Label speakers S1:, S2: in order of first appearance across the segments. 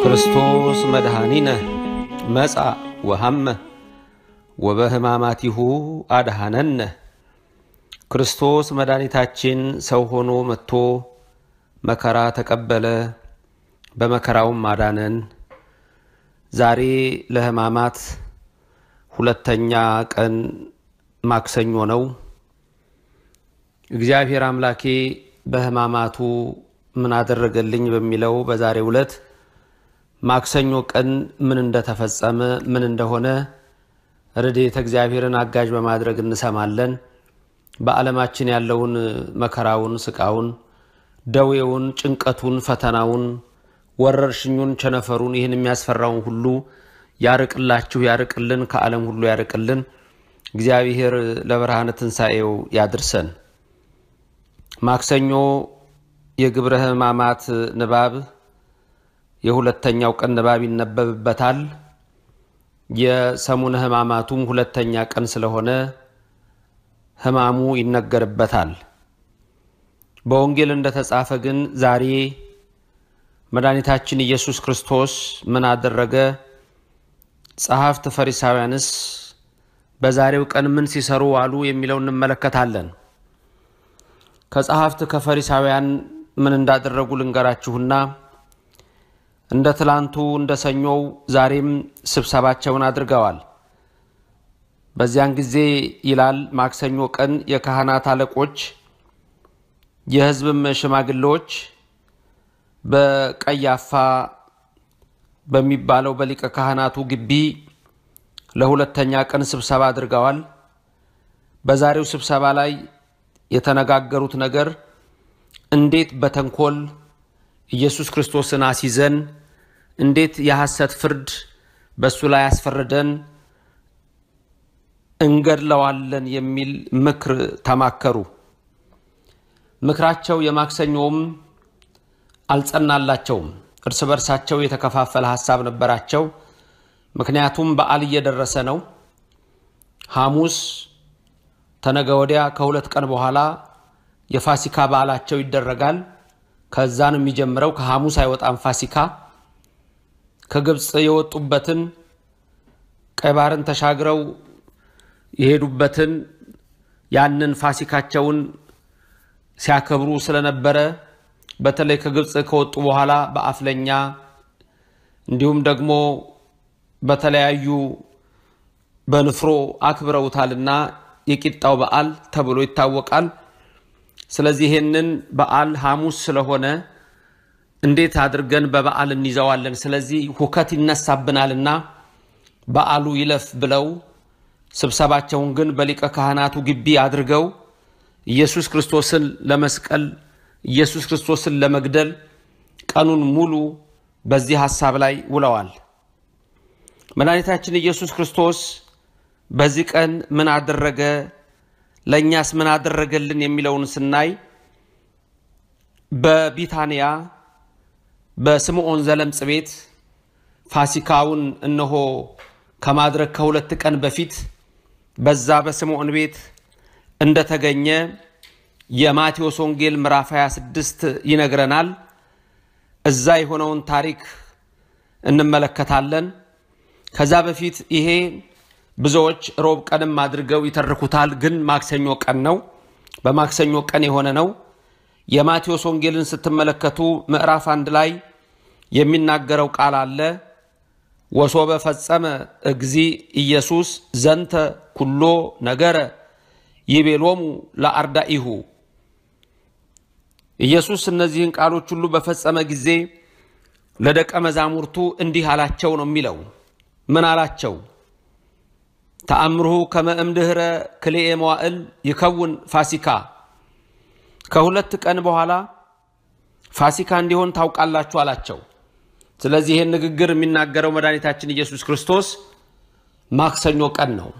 S1: ክርስቶስ መድኃኒነ መጻ ወሐመ ወበሕማማቲሁ አድኃነነ። ክርስቶስ መድኃኒታችን ሰው ሆኖ መጥቶ መከራ ተቀበለ፣ በመከራውም አዳነን። ዛሬ ለሕማማት ሁለተኛ ቀን ማክሰኞ ነው። እግዚአብሔር አምላኬ በሕማማቱ ምን አደረገልኝ በሚለው በዛሬ ዕለት ማክሰኞ ቀን ምን እንደተፈጸመ ምን እንደሆነ ረድኤተ እግዚአብሔርን አጋዥ በማድረግ እንሰማለን። በዓለማችን ያለውን መከራውን፣ ስቃውን፣ ደዌውን፣ ጭንቀቱን፣ ፈተናውን፣ ወረርሽኙን፣ ቸነፈሩን ይህን የሚያስፈራውን ሁሉ ያርቅላችሁ፣ ያርቅልን፣ ከዓለም ሁሉ ያርቅልን። እግዚአብሔር ለብርሃነ ትንሣኤው ያድርሰን። ማክሰኞ የግብረ ሕማማት ንባብ የሁለተኛው ቀን ንባብ ይነበብበታል። የሰሙነ ሕማማቱም ሁለተኛ ቀን ስለሆነ ሕማሙ ይነገርበታል። በወንጌል እንደተጻፈ ግን ዛሬ መድኃኒታችን ኢየሱስ ክርስቶስ ምን አደረገ? ጸሐፍት ፈሪሳውያንስ በዛሬው ቀን ምን ሲሰሩ ዋሉ የሚለው እንመለከታለን። ከጸሐፍት ከፈሪሳውያን ምን እንዳደረጉ ልንገራችሁና እንደ ትላንቱ እንደ ሰኞው ዛሬም ስብሰባቸውን አድርገዋል። በዚያን ጊዜ ይላል ማክሰኞ ቀን የካህናት አለቆች የሕዝብም ሽማግሌዎች በቀያፋ በሚባለው በሊቀ ካህናቱ ግቢ ለሁለተኛ ቀን ስብሰባ አድርገዋል። በዛሬው ስብሰባ ላይ የተነጋገሩት ነገር እንዴት በተንኮል ኢየሱስ ክርስቶስን አሲዘን እንዴት የሐሰት ፍርድ በእሱ ላይ አስፈርደን እንገድለዋለን የሚል ምክር ተማከሩ። ምክራቸው የማክሰኞውም አልጸናላቸውም። እርስ በርሳቸው የተከፋፈለ ሀሳብ ነበራቸው። ምክንያቱም በዓል እየደረሰ ነው። ሐሙስ ተነገ ወዲያ ከሁለት ቀን በኋላ የፋሲካ በዓላቸው ይደረጋል። ከዛ ነው የሚጀምረው። ከሐሙስ አይወጣም ፋሲካ። ከግብፅ የወጡበትን ቀይ ባህርን ተሻግረው የሄዱበትን ያንን ፋሲካቸውን ሲያከብሩ ስለነበረ በተለይ ከግብፅ ከወጡ በኋላ በአፍለኛ እንዲሁም ደግሞ በተለያዩ በንፍሮ አክብረውታልና የቂጣው በዓል ተብሎ ይታወቃል። ስለዚህ ይህንን በዓል ሐሙስ ስለሆነ እንዴት አድርገን በበዓል እንይዘዋለን? ስለዚህ ሁከት ይነሳብናልና በዓሉ ይለፍ ብለው ስብሰባቸውን ግን በሊቀ ካህናቱ ግቢ አድርገው ኢየሱስ ክርስቶስን ለመስቀል ኢየሱስ ክርስቶስን ለመግደል ቀኑን ሙሉ በዚህ ሐሳብ ላይ ውለዋል። መድኃኒታችን ኢየሱስ ክርስቶስ በዚህ ቀን ምን አደረገ፣ ለእኛስ ምን አደረገልን የሚለውን ስናይ በቢታንያ በስምዖን ዘለምጽ ቤት ፋሲካውን እነሆ ከማድረግ ከሁለት ቀን በፊት በዛ በስምዖን ቤት እንደተገኘ የማቴዎስ ወንጌል ምዕራፍ 26 ይነግረናል። እዛ የሆነውን ታሪክ እንመለከታለን። ከዛ በፊት ይሄ ብዙዎች ሮብ ቀንም አድርገው ይተርኩታል፣ ግን ማክሰኞ ቀን ነው። በማክሰኞ ቀን የሆነ ነው። የማቴዎስ ወንጌልን ስትመለከቱ ምዕራፍ አንድ ላይ የሚናገረው ቃል አለ። ወሶበ ፈጸመ እግዚ ኢየሱስ ዘንተ ኩሎ ነገረ ይቤሎሙ ለአርዳኢሁ ኢየሱስ እነዚህን ቃሎች ሁሉ በፈጸመ ጊዜ ለደቀ መዛሙርቱ እንዲህ አላቸው ነው የሚለው። ምን አላቸው? ተአምርሁ ከመ እምድኅረ ክልኤ መዋዕል ይከውን ፋሲካ። ከሁለት ቀን በኋላ ፋሲካ እንዲሆን ታውቃላችሁ አላቸው። ስለዚህ ይህን ንግግር የሚናገረው መድኃኒታችን ኢየሱስ ክርስቶስ ማክሰኞ ቀን ነው።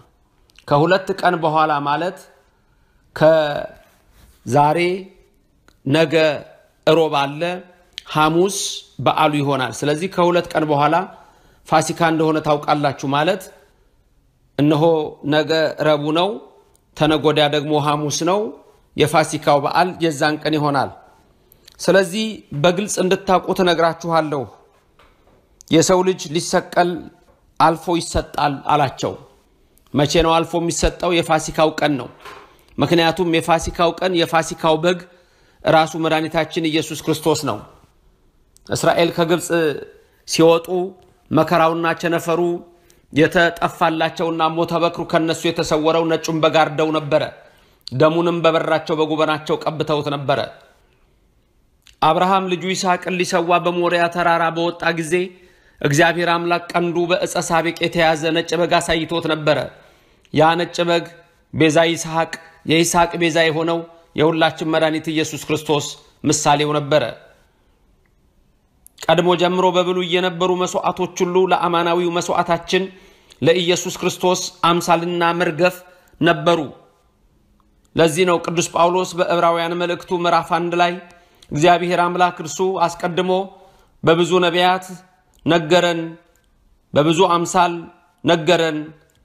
S1: ከሁለት ቀን በኋላ ማለት ከዛሬ ነገ እሮብ አለ፣ ሐሙስ በዓሉ ይሆናል። ስለዚህ ከሁለት ቀን በኋላ ፋሲካ እንደሆነ ታውቃላችሁ ማለት እነሆ ነገ ረቡ ነው፣ ተነጎዳ ደግሞ ሐሙስ ነው። የፋሲካው በዓል የዛን ቀን ይሆናል። ስለዚህ በግልጽ እንድታውቁ ትነግራችኋለሁ። የሰው ልጅ ሊሰቀል አልፎ ይሰጣል አላቸው። መቼ ነው አልፎ የሚሰጠው? የፋሲካው ቀን ነው። ምክንያቱም የፋሲካው ቀን የፋሲካው በግ ራሱ መድኃኒታችን ኢየሱስ ክርስቶስ ነው። እስራኤል ከግብፅ ሲወጡ መከራውና ቸነፈሩ የተጠፋላቸውና ሞተበክሩ ከነሱ የተሰወረው ነጩን በግ አርደው ነበረ። ደሙንም በበራቸው በጉበናቸው ቀብተውት ነበረ። አብርሃም ልጁ ይስሐቅን ሊሰዋ በሞሪያ ተራራ በወጣ ጊዜ እግዚአብሔር አምላክ ቀንዱ በእፀ ሳቤቅ የተያዘ ነጭ በግ አሳይቶት ነበረ። ያ ነጭ በግ ቤዛ ይስሐቅ የይስሐቅ ቤዛ የሆነው የሁላችን መድኃኒት ኢየሱስ ክርስቶስ ምሳሌው ነበረ። ቀድሞ ጀምሮ በብሉ የነበሩ መስዋዕቶች ሁሉ ለአማናዊው መስዋዕታችን ለኢየሱስ ክርስቶስ አምሳልና መርገፍ ነበሩ። ለዚህ ነው ቅዱስ ጳውሎስ በዕብራውያን መልእክቱ ምዕራፍ አንድ ላይ እግዚአብሔር አምላክ እርሱ አስቀድሞ በብዙ ነቢያት ነገረን፣ በብዙ አምሳል ነገረን፣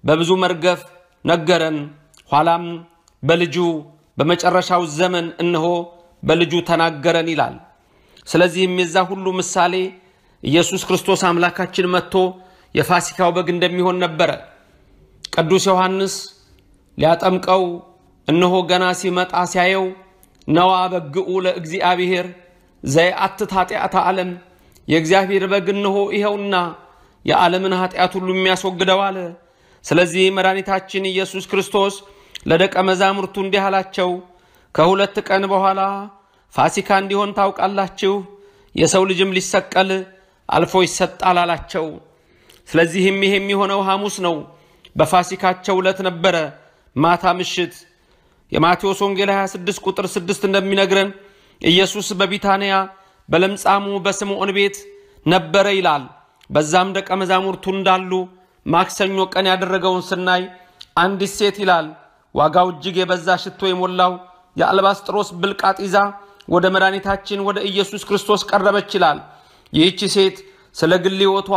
S1: በብዙ መርገፍ ነገረን፣ ኋላም በልጁ በመጨረሻው ዘመን እነሆ በልጁ ተናገረን ይላል። ስለዚህም የዛ ሁሉ ምሳሌ ኢየሱስ ክርስቶስ አምላካችን መጥቶ የፋሲካው በግ እንደሚሆን ነበረ። ቅዱስ ዮሐንስ ሊያጠምቀው እነሆ ገና ሲመጣ ሲያየው ነዋ በግኡ ለእግዚአብሔር ዘየአትት ኃጢአተ ዓለም የእግዚአብሔር በግ እነሆ ይኸውና የዓለምን ኃጢአት ሁሉ የሚያስወግደው አለ። ስለዚህ መድኃኒታችን ኢየሱስ ክርስቶስ ለደቀ መዛሙርቱ እንዲህ አላቸው፣ ከሁለት ቀን በኋላ ፋሲካ እንዲሆን ታውቃላችሁ። የሰው ልጅም ሊሰቀል አልፎ ይሰጣል አላቸው። ስለዚህም ይህ የሚሆነው ሐሙስ ነው። በፋሲካቸው ዕለት ነበረ፣ ማታ ምሽት። የማቴዎስ ወንጌል 26 ቁጥር 6 እንደሚነግረን ኢየሱስ በቢታንያ በለምጻሙ በስምዖን ቤት ነበረ ይላል። በዛም ደቀ መዛሙርቱ እንዳሉ ማክሰኞ ቀን ያደረገውን ስናይ አንዲት ሴት ይላል ዋጋው እጅግ የበዛ ሽቶ የሞላው የአልባስጥሮስ ብልቃጥ ይዛ ወደ መድኃኒታችን ወደ ኢየሱስ ክርስቶስ ቀረበች ይላል። ይህቺ ሴት ስለ ግል ሕይወቷ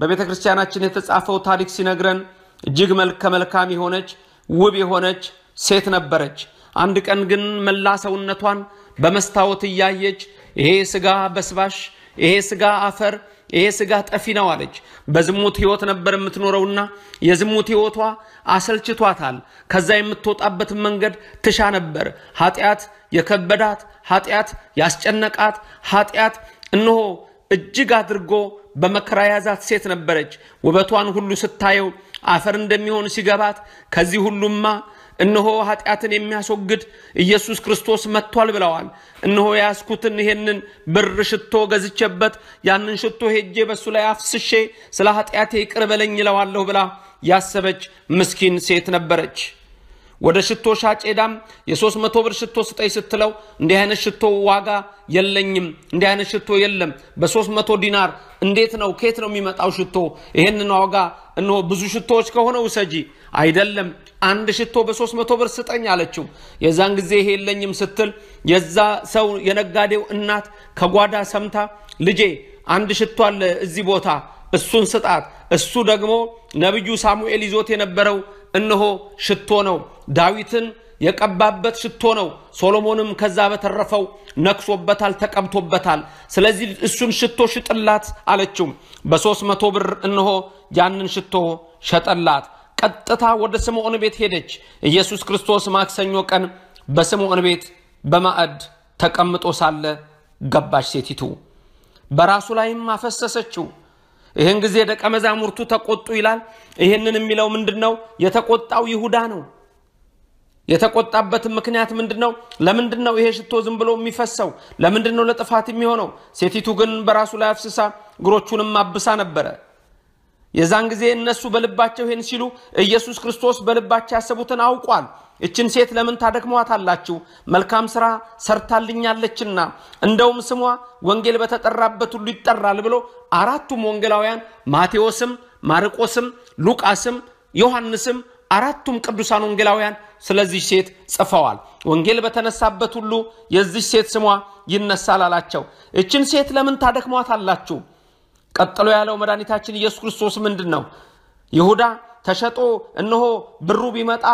S1: በቤተ ክርስቲያናችን የተጻፈው ታሪክ ሲነግረን እጅግ መልከ መልካም የሆነች ውብ የሆነች ሴት ነበረች። አንድ ቀን ግን መላ ሰውነቷን በመስታወት እያየች ይሄ ሥጋ በስባሽ፣ ይሄ ሥጋ አፈር ይሄ ስጋ ጠፊ ነው አለች። በዝሙት ህይወት ነበር የምትኖረውና የዝሙት ህይወቷ አሰልችቷታል። ከዛ የምትወጣበትን መንገድ ትሻ ነበር። ኃጢአት የከበዳት ኃጢአት ያስጨነቃት ኃጢአት እነሆ እጅግ አድርጎ በመከራ ያዛት ሴት ነበረች። ውበቷን ሁሉ ስታየው አፈር እንደሚሆን ሲገባት ከዚህ ሁሉማ እነሆ ኃጢአትን የሚያስወግድ ኢየሱስ ክርስቶስ መጥቷል ብለዋል። እነሆ የያስኩትን ይሄንን ብር ሽቶ ገዝቼበት ያንን ሽቶ ሄጄ በእሱ ላይ አፍስሼ ስለ ኃጢአቴ ይቅር በለኝ ይለዋለሁ ብላ ያሰበች ምስኪን ሴት ነበረች። ወደ ሽቶ ሻጭ ሄዳም የሶስት መቶ ብር ሽቶ ስጠኝ ስትለው እንዲህ አይነት ሽቶ ዋጋ የለኝም፣ እንዲህ አይነት ሽቶ የለም። በሶስት መቶ ዲናር እንዴት ነው ከየት ነው የሚመጣው ሽቶ? ይህንን ዋጋ እነሆ ብዙ ሽቶዎች ከሆነ ውሰጂ። አይደለም አንድ ሽቶ በሶስት መቶ ብር ስጠኝ አለችው። የዛን ጊዜ ይሄ የለኝም ስትል የዛ ሰው የነጋዴው እናት ከጓዳ ሰምታ ልጄ አንድ ሽቶ አለ እዚህ ቦታ እሱን ስጣት። እሱ ደግሞ ነቢዩ ሳሙኤል ይዞት የነበረው እነሆ ሽቶ ነው ዳዊትን የቀባበት ሽቶ ነው። ሶሎሞንም ከዛ በተረፈው ነክሶበታል፣ ተቀብቶበታል። ስለዚህ እሱን ሽቶ ሽጥላት አለችው። በሦስት መቶ ብር እነሆ ያንን ሽቶ ሸጠላት። ቀጥታ ወደ ስምዖን ቤት ሄደች። ኢየሱስ ክርስቶስ ማክሰኞ ቀን በስምዖን ቤት በማዕድ ተቀምጦ ሳለ ገባች ሴቲቱ፣ በራሱ ላይም አፈሰሰችው። ይህን ጊዜ ደቀ መዛሙርቱ ተቆጡ ይላል። ይህንን የሚለው ምንድን ነው? የተቆጣው ይሁዳ ነው። የተቆጣበትም ምክንያት ምንድን ነው? ለምንድን ነው ይሄ ሽቶ ዝም ብሎ የሚፈሰው? ለምንድን ነው ለጥፋት የሚሆነው? ሴቲቱ ግን በራሱ ላይ አፍስሳ እግሮቹንም አብሳ ነበረ። የዛን ጊዜ እነሱ በልባቸው ይሄን ሲሉ ኢየሱስ ክርስቶስ በልባቸው ያሰቡትን አውቋል። እችን ሴት ለምን ታደክሟታላችሁ? መልካም ስራ ሰርታልኛለችና እንደውም ስሟ ወንጌል በተጠራበት ሁሉ ይጠራል ብሎ አራቱም ወንጌላውያን ማቴዎስም፣ ማርቆስም፣ ሉቃስም ዮሐንስም አራቱም ቅዱሳን ወንጌላውያን ስለዚህ ሴት ጽፈዋል። ወንጌል በተነሳበት ሁሉ የዚህ ሴት ስሟ ይነሳል አላቸው። እችን ሴት ለምን ታደክሟት አላችሁ? ቀጥሎ ያለው መድኃኒታችን ኢየሱስ ክርስቶስ ምንድን ነው? ይሁዳ ተሸጦ እነሆ ብሩ ቢመጣ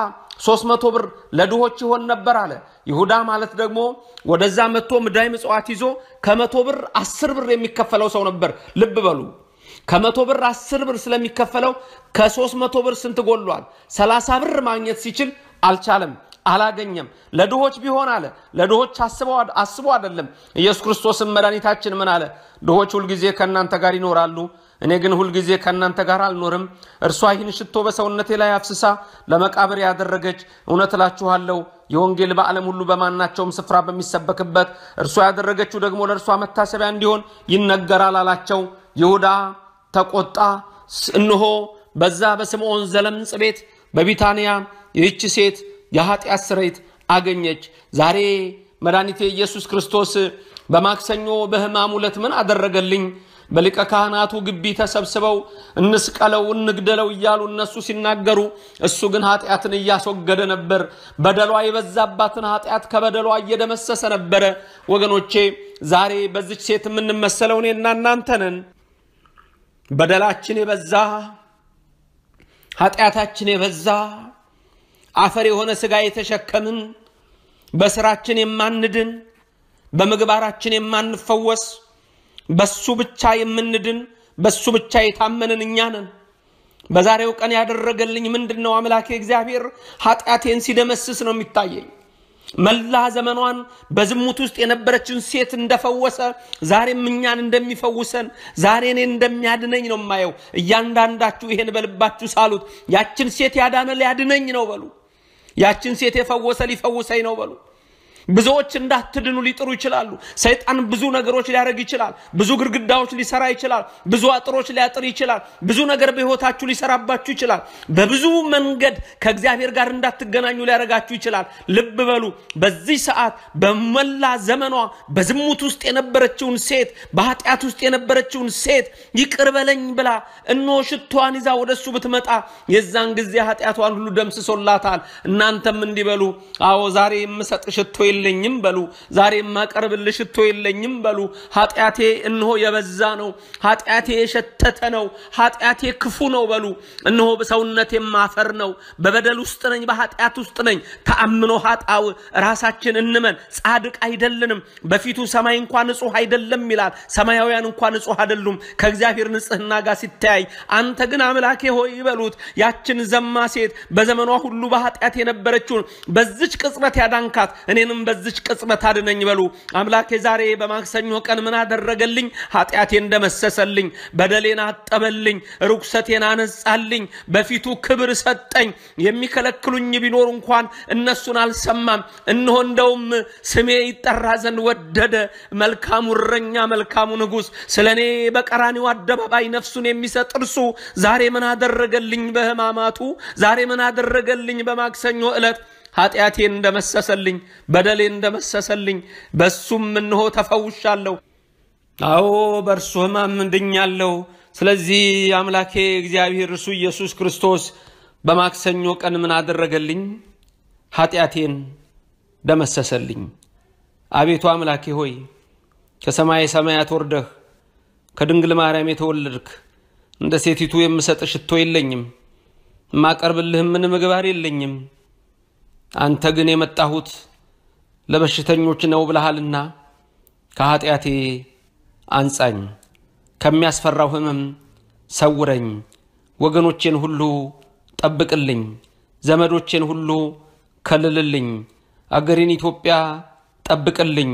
S1: ሶስት መቶ ብር ለድሆች ይሆን ነበር አለ። ይሁዳ ማለት ደግሞ ወደዛ መጥቶ ምዳይ ምጽዋት ይዞ ከመቶ ብር አስር ብር የሚከፈለው ሰው ነበር። ልብ በሉ። ከመቶ ብር አስር ብር ስለሚከፈለው ከሶስት መቶ ብር ስንት ጎሏል? ሰላሳ ብር ማግኘት ሲችል አልቻለም፣ አላገኘም። ለድሆች ቢሆን አለ ለድሆች አስቦ አይደለም። ኢየሱስ ክርስቶስም መድኃኒታችን ምን አለ? ድሆች ሁልጊዜ ከእናንተ ጋር ይኖራሉ፣ እኔ ግን ሁልጊዜ ከእናንተ ጋር አልኖርም። እርሷ ይህን ሽቶ በሰውነቴ ላይ አፍስሳ ለመቃብር ያደረገች፣ እውነት እላችኋለሁ የወንጌል በዓለም ሁሉ በማናቸውም ስፍራ በሚሰበክበት እርሷ ያደረገችው ደግሞ ለእርሷ መታሰቢያ እንዲሆን ይነገራል አላቸው። ይሁዳ ተቆጣ። እንሆ በዛ በስምዖን ዘለምጽ ቤት በቢታንያ ይህች ሴት የኃጢአት ስርየት አገኘች። ዛሬ መድኃኒቴ ኢየሱስ ክርስቶስ በማክሰኞ በሕማሙ ዕለት ምን አደረገልኝ? በሊቀ ካህናቱ ግቢ ተሰብስበው እንስቀለው፣ እንግደለው እያሉ እነሱ ሲናገሩ፣ እሱ ግን ኃጢአትን እያስወገደ ነበር። በደሏ የበዛባትን ኃጢአት ከበደሏ እየደመሰሰ ነበረ። ወገኖቼ ዛሬ በዚች ሴት የምንመሰለው እኔና እናንተ ነን። በደላችን የበዛ ኃጢአታችን የበዛ አፈር የሆነ ሥጋ የተሸከምን በስራችን የማንድን በምግባራችን የማንፈወስ በሱ ብቻ የምንድን በሱ ብቻ የታመንን እኛ ነን። በዛሬው ቀን ያደረገልኝ ምንድን ነው? አምላኬ እግዚአብሔር ኃጢአቴን ሲደመስስ ነው የሚታየኝ። መላ ዘመኗን በዝሙት ውስጥ የነበረችን ሴት እንደፈወሰ ዛሬም እኛን እንደሚፈውሰን ዛሬ እኔን እንደሚያድነኝ ነው የማየው። እያንዳንዳችሁ ይሄን በልባችሁ ሳሉት። ያችን ሴት ያዳነ ሊያድነኝ ነው በሉ። ያችን ሴት የፈወሰ ሊፈውሰኝ ነው በሉ። ብዙዎች እንዳትድኑ ሊጥሩ ይችላሉ። ሰይጣን ብዙ ነገሮች ሊያደርግ ይችላል። ብዙ ግድግዳዎች ሊሰራ ይችላል። ብዙ አጥሮች ሊያጥር ይችላል። ብዙ ነገር በህይወታችሁ ሊሰራባችሁ ይችላል። በብዙ መንገድ ከእግዚአብሔር ጋር እንዳትገናኙ ሊያደርጋችሁ ይችላል። ልብ በሉ። በዚህ ሰዓት በመላ ዘመኗ በዝሙት ውስጥ የነበረችውን ሴት፣ በኃጢአት ውስጥ የነበረችውን ሴት ይቅር በለኝ ብላ እኖ ሽቷን ይዛ ወደ እሱ ብትመጣ የዛን ጊዜ ኃጢአቷን ሁሉ ደምስሶላታል። እናንተም እንዲበሉ አዎ ዛሬ የምሰጥ ሽቶ የለኝም በሉ። ዛሬ የማቀርብልህ ሽቶ የለኝም በሉ። ኃጢአቴ እንሆ የበዛ ነው፣ ኃጢአቴ የሸተተ ነው፣ ኃጢአቴ ክፉ ነው በሉ። እንሆ በሰውነት ማፈር ነው፣ በበደል ውስጥ ነኝ፣ በኃጢአት ውስጥ ነኝ። ተአምኖ ኃጣው ራሳችን እንመን፣ ጻድቅ አይደለንም። በፊቱ ሰማይ እንኳ ንጹህ አይደለም ይላል። ሰማያውያን እንኳ ንጹህ አይደሉም ከእግዚአብሔር ንጽህና ጋር ሲተያይ። አንተ ግን አምላኬ ሆይ ይበሉት ያችን ዘማ ሴት በዘመኗ ሁሉ በኃጢአት የነበረችውን በዚች ቅጽበት ያዳንካት እኔንም በዚች ቅጽበት አድነኝ በሉ። አምላኬ ዛሬ በማክሰኞ ቀን ምን አደረገልኝ? ኃጢአቴን እንደመሰሰልኝ፣ በደሌን አጠበልኝ፣ ርኩሰቴን አነጻልኝ፣ በፊቱ ክብር ሰጠኝ። የሚከለክሉኝ ቢኖሩ እንኳን እነሱን አልሰማም። እነሆ እንደውም ስሜ ይጠራ ዘንድ ወደደ። መልካሙ እረኛ፣ መልካሙ ንጉሥ ስለ እኔ በቀራኒው አደባባይ ነፍሱን የሚሰጥ እርሱ ዛሬ ምን አደረገልኝ በሕማማቱ ዛሬ ምን አደረገልኝ በማክሰኞ ዕለት ኃጢአቴን እንደመሰሰልኝ በደሌን እንደመሰሰልኝ በእሱም እንሆ ተፈውሻለሁ። አዎ በእርሱ ሕማም ድኛለሁ። ስለዚህ አምላኬ እግዚአብሔር እርሱ ኢየሱስ ክርስቶስ በማክሰኞ ቀን ምን አደረገልኝ? ኃጢአቴን ደመሰሰልኝ። አቤቱ አምላኬ ሆይ ከሰማይ ሰማያት ወርደህ ከድንግል ማርያም የተወለድክ እንደ ሴቲቱ የምሰጥ ሽቶ የለኝም፣ የማቀርብልህም ምን ምግባር የለኝም አንተ ግን የመጣሁት ለበሽተኞች ነው ብለሃልና ከኃጢአቴ አንጻኝ፣ ከሚያስፈራው ህመም ሰውረኝ፣ ወገኖቼን ሁሉ ጠብቅልኝ፣ ዘመዶቼን ሁሉ ከልልልኝ፣ አገሬን ኢትዮጵያ ጠብቅልኝ፣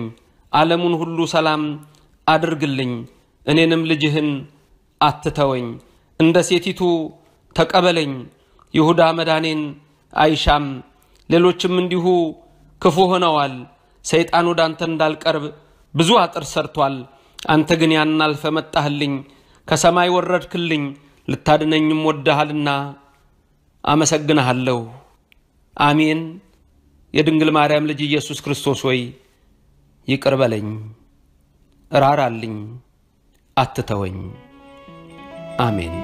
S1: ዓለሙን ሁሉ ሰላም አድርግልኝ፣ እኔንም ልጅህን አትተወኝ፣ እንደ ሴቲቱ ተቀበለኝ። ይሁዳ መዳኔን አይሻም ሌሎችም እንዲሁ ክፉ ሆነዋል። ሰይጣን ወደ አንተ እንዳልቀርብ ብዙ አጥር ሰርቷል። አንተ ግን ያንን አልፈ መጣህልኝ፣ ከሰማይ ወረድክልኝ፣ ልታድነኝም ወደሃልና አመሰግንሃለሁ። አሜን። የድንግል ማርያም ልጅ ኢየሱስ ክርስቶስ ሆይ ይቅር በለኝ፣ ራራልኝ፣ አትተወኝ። አሜን።